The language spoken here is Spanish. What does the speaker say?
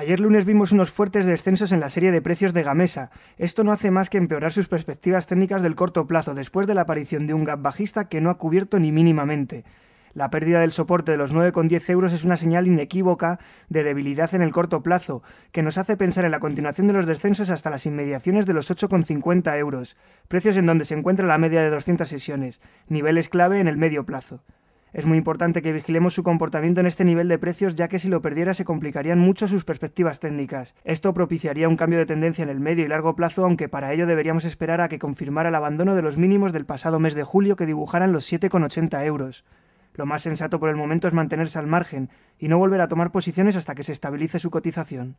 Ayer lunes vimos unos fuertes descensos en la serie de precios de Gamesa. Esto no hace más que empeorar sus perspectivas técnicas del corto plazo después de la aparición de un gap bajista que no ha cubierto ni mínimamente. La pérdida del soporte de los 9,10 euros es una señal inequívoca de debilidad en el corto plazo, que nos hace pensar en la continuación de los descensos hasta las inmediaciones de los 8,50 euros, precios en donde se encuentra la media de 200 sesiones, niveles clave en el medio plazo. Es muy importante que vigilemos su comportamiento en este nivel de precios ya que si lo perdiera se complicarían mucho sus perspectivas técnicas. Esto propiciaría un cambio de tendencia en el medio y largo plazo, aunque para ello deberíamos esperar a que confirmara el abandono de los mínimos del pasado mes de julio que dibujaran los 7,80 euros. Lo más sensato por el momento es mantenerse al margen y no volver a tomar posiciones hasta que se estabilice su cotización.